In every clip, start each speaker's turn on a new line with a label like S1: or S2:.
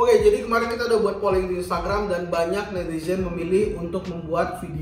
S1: Oke, jadi kemarin kita udah buat polling di Instagram dan banyak netizen memilih untuk membuat video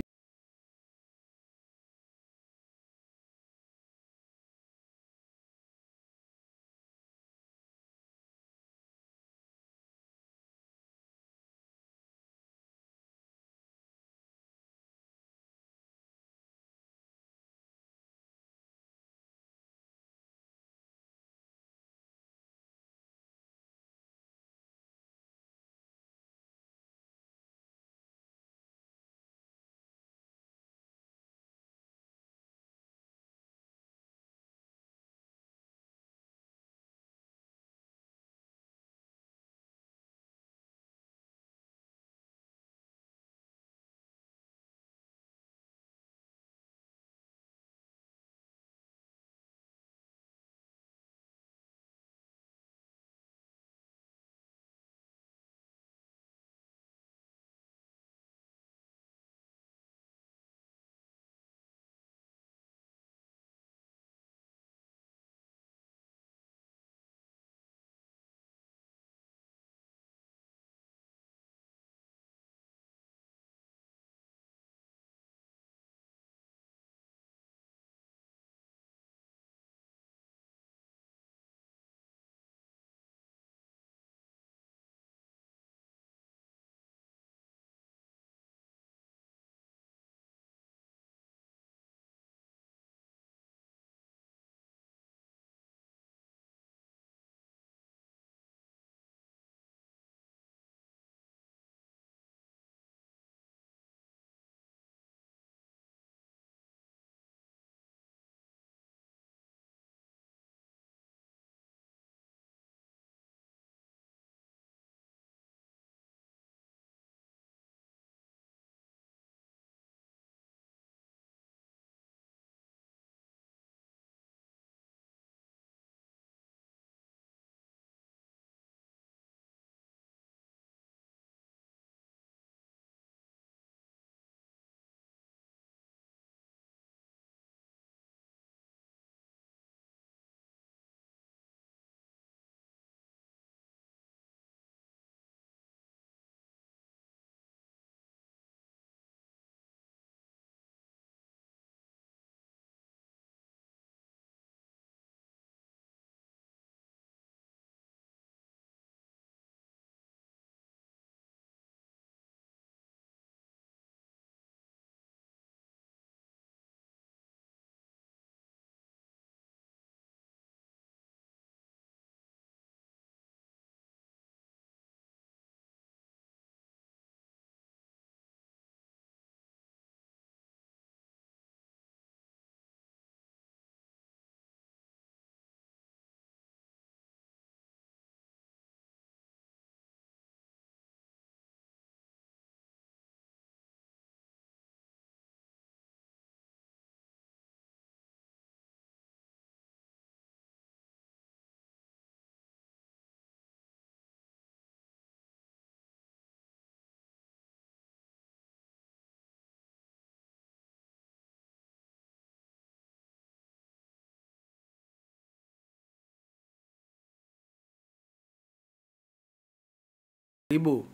S1: ribu.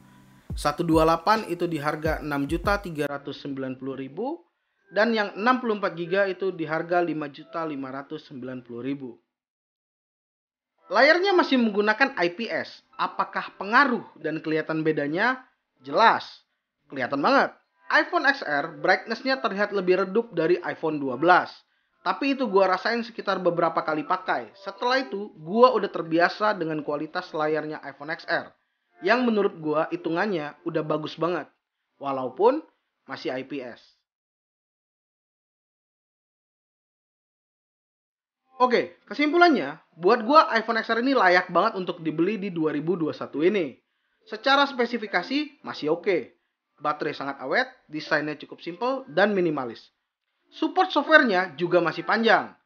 S1: 128 itu di harga 6.390.000 dan yang 64 GB itu di harga 5.590.000. Layarnya masih menggunakan IPS. Apakah pengaruh dan kelihatan bedanya? Jelas. Kelihatan banget. iPhone XR brightness-nya terlihat lebih redup dari iPhone 12. Tapi itu gua rasain sekitar beberapa kali pakai. Setelah itu, gua udah terbiasa dengan kualitas layarnya iPhone XR yang menurut gue hitungannya udah bagus banget, walaupun masih IPS. Oke, kesimpulannya, buat gue iPhone XR ini layak banget untuk dibeli di 2021 ini. Secara spesifikasi masih oke. Baterai sangat awet, desainnya cukup simple dan minimalis. Support softwarenya juga masih panjang.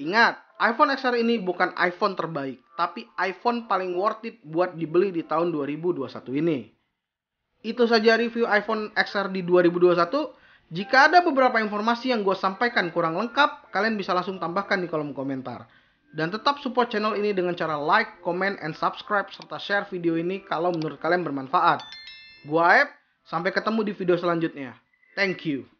S1: Ingat, iPhone XR ini bukan iPhone terbaik, tapi iPhone paling worth it buat dibeli di tahun 2021 ini. Itu saja review iPhone XR di 2021. Jika ada beberapa informasi yang gue sampaikan kurang lengkap, kalian bisa langsung tambahkan di kolom komentar. Dan tetap support channel ini dengan cara like, comment, and subscribe, serta share video ini kalau menurut kalian bermanfaat. Gue Aep, sampai ketemu di video selanjutnya. Thank you.